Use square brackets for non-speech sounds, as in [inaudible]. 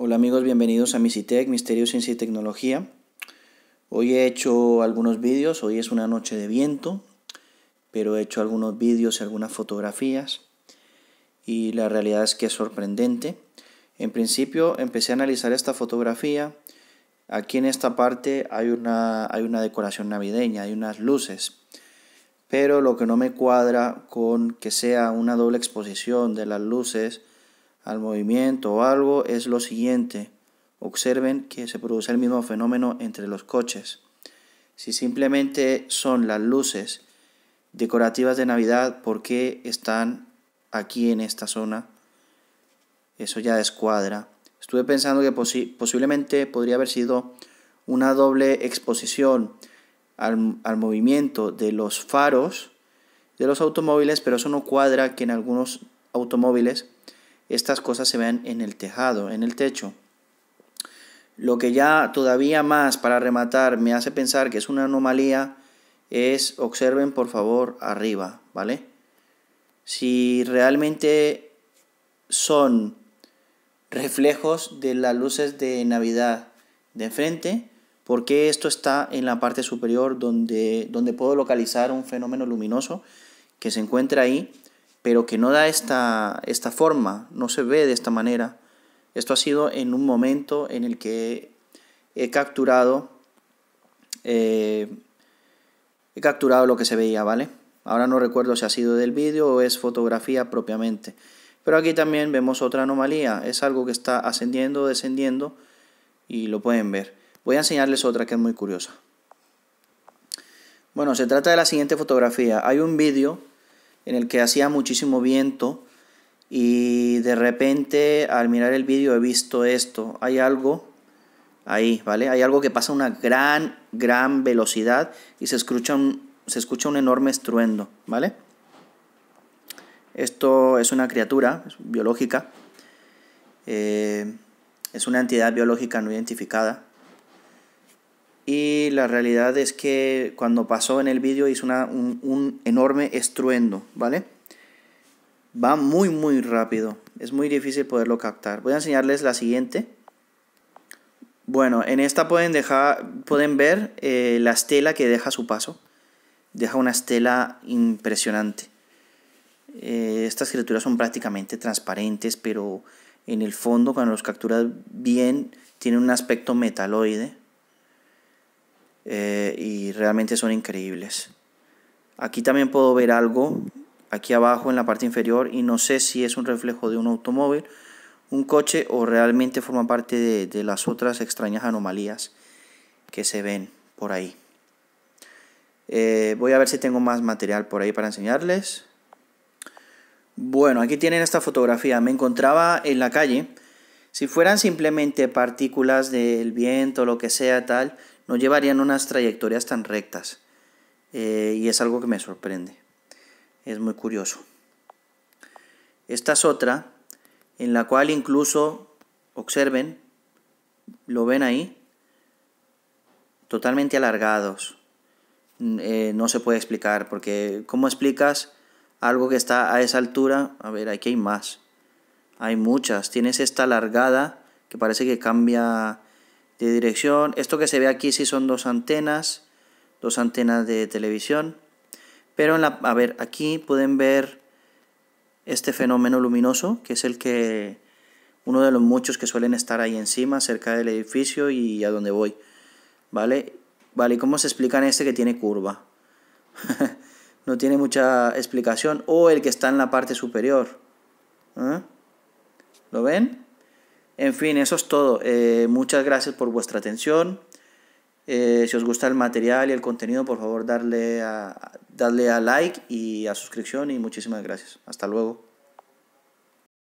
Hola amigos, bienvenidos a Misitec, Misterio, Ciencia y Tecnología. Hoy he hecho algunos vídeos, hoy es una noche de viento, pero he hecho algunos vídeos y algunas fotografías y la realidad es que es sorprendente. En principio empecé a analizar esta fotografía. Aquí en esta parte hay una, hay una decoración navideña, hay unas luces, pero lo que no me cuadra con que sea una doble exposición de las luces al movimiento o algo es lo siguiente. Observen que se produce el mismo fenómeno entre los coches. Si simplemente son las luces decorativas de Navidad, ¿por qué están aquí en esta zona? Eso ya descuadra. Estuve pensando que posiblemente podría haber sido una doble exposición al, al movimiento de los faros de los automóviles, pero eso no cuadra que en algunos automóviles estas cosas se ven en el tejado, en el techo. Lo que ya todavía más para rematar me hace pensar que es una anomalía es observen por favor arriba, ¿vale? Si realmente son reflejos de las luces de Navidad de frente, ¿por qué esto está en la parte superior donde, donde puedo localizar un fenómeno luminoso que se encuentra ahí pero que no da esta, esta forma, no se ve de esta manera. Esto ha sido en un momento en el que he capturado, eh, he capturado lo que se veía, ¿vale? Ahora no recuerdo si ha sido del vídeo o es fotografía propiamente. Pero aquí también vemos otra anomalía, es algo que está ascendiendo, descendiendo y lo pueden ver. Voy a enseñarles otra que es muy curiosa. Bueno, se trata de la siguiente fotografía. Hay un vídeo en el que hacía muchísimo viento y de repente al mirar el vídeo he visto esto. Hay algo ahí, ¿vale? Hay algo que pasa a una gran, gran velocidad y se escucha un, se escucha un enorme estruendo, ¿vale? Esto es una criatura biológica, eh, es una entidad biológica no identificada y la realidad es que cuando pasó en el vídeo hizo un, enorme estruendo, ¿vale? Va muy muy rápido, es muy difícil poderlo captar. Voy a enseñarles la siguiente. Bueno, en esta pueden, dejar, pueden ver eh, la estela que deja su paso. Deja una estela impresionante. Eh, estas criaturas son prácticamente transparentes, pero en el fondo cuando los capturas bien tienen un aspecto metaloide eh, y realmente son increíbles. Aquí también puedo ver algo, aquí abajo en la parte inferior, y no sé si es un reflejo de un automóvil, un coche o realmente forma parte de, las otras extrañas anomalías que se ven por ahí. Eh, voy a ver si tengo más material por ahí para enseñarles. Bueno, aquí tienen esta fotografía. Me encontraba en la calle. Si fueran simplemente partículas del viento, lo que sea, tal, no llevarían unas trayectorias tan rectas. Eh, y es algo que me sorprende. Es muy curioso. Esta es otra en la cual incluso, observen, lo ven ahí, totalmente alargados. Mm, eh, no se puede explicar, porque ¿cómo explicas algo que está a esa altura? A ver, aquí hay más. Hay muchas. Tienes esta alargada que parece que cambia de dirección. Esto que se ve aquí sí son dos antenas, dos antenas de televisión. Pero en la, a ver, aquí pueden ver este fenómeno luminoso, que es el que uno de los muchos que suelen estar ahí encima, cerca del edificio y a donde voy. ¿Vale? Vale, ¿y cómo se explica este que tiene curva? [laughs] no tiene mucha explicación. O el que está en la parte superior. ¿eh? ¿Lo ven? En fin, eso es todo. Eh, muchas gracias por vuestra atención. Eh, si os gusta el material y el contenido, por favor, darle a, darle a like y a suscripción y muchísimas gracias. Hasta luego.